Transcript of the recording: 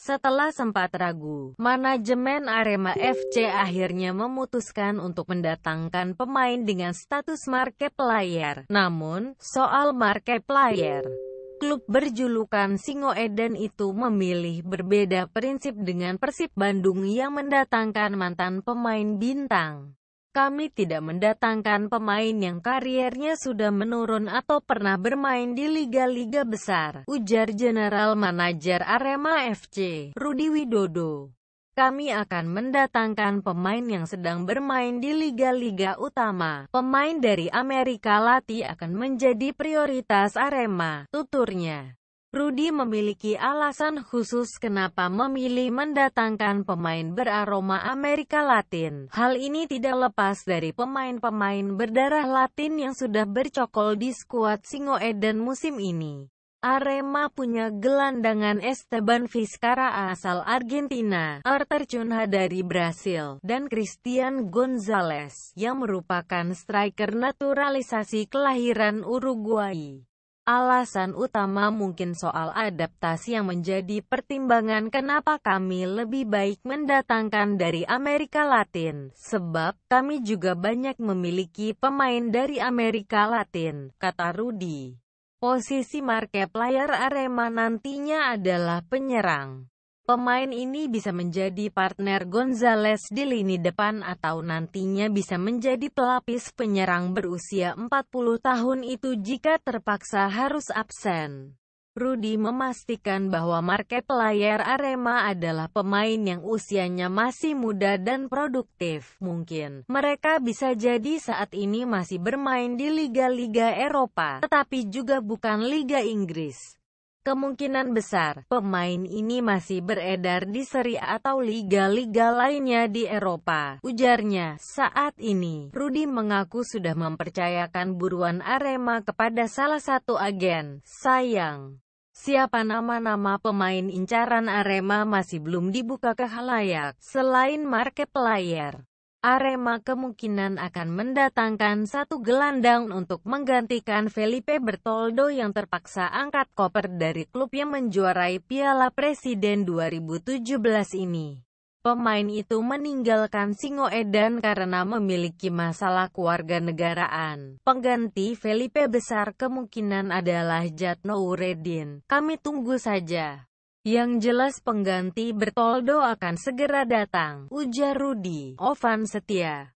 Setelah sempat ragu, manajemen Arema FC akhirnya memutuskan untuk mendatangkan pemain dengan status market player. Namun, soal market player, klub berjulukan Singo Eden itu memilih berbeda prinsip dengan Persib Bandung yang mendatangkan mantan pemain bintang. Kami tidak mendatangkan pemain yang kariernya sudah menurun atau pernah bermain di liga-liga besar, ujar General Manager Arema FC, Rudi Widodo. Kami akan mendatangkan pemain yang sedang bermain di liga-liga utama. Pemain dari Amerika Latin akan menjadi prioritas Arema, tuturnya. Rudy memiliki alasan khusus kenapa memilih mendatangkan pemain beraroma Amerika Latin. Hal ini tidak lepas dari pemain-pemain berdarah Latin yang sudah bercokol di skuad Singo Eden musim ini. Arema punya gelandangan Esteban Vizcarra asal Argentina, Arthur Cunha dari Brasil, dan Christian Gonzalez, yang merupakan striker naturalisasi kelahiran Uruguay. Alasan utama mungkin soal adaptasi yang menjadi pertimbangan kenapa kami lebih baik mendatangkan dari Amerika Latin. Sebab, kami juga banyak memiliki pemain dari Amerika Latin, kata Rudy. Posisi market player Arema nantinya adalah penyerang. Pemain ini bisa menjadi partner Gonzales di lini depan atau nantinya bisa menjadi pelapis penyerang berusia 40 tahun itu jika terpaksa harus absen. Rudi memastikan bahwa market player Arema adalah pemain yang usianya masih muda dan produktif. Mungkin, mereka bisa jadi saat ini masih bermain di liga-liga Eropa, tetapi juga bukan Liga Inggris. Kemungkinan besar, pemain ini masih beredar di seri atau liga-liga lainnya di Eropa. Ujarnya, saat ini, Rudi mengaku sudah mempercayakan buruan Arema kepada salah satu agen. Sayang, siapa nama-nama pemain incaran Arema masih belum dibuka ke halayak, selain market player. Arema kemungkinan akan mendatangkan satu gelandang untuk menggantikan Felipe Bertoldo yang terpaksa angkat koper dari klub yang menjuarai Piala Presiden 2017 ini. Pemain itu meninggalkan Singoedan karena memiliki masalah keluarga negaraan. Pengganti Felipe besar kemungkinan adalah Jatno Uredin. Kami tunggu saja. Yang jelas pengganti Bertoldo akan segera datang, ujar Rudi. Ovan setia.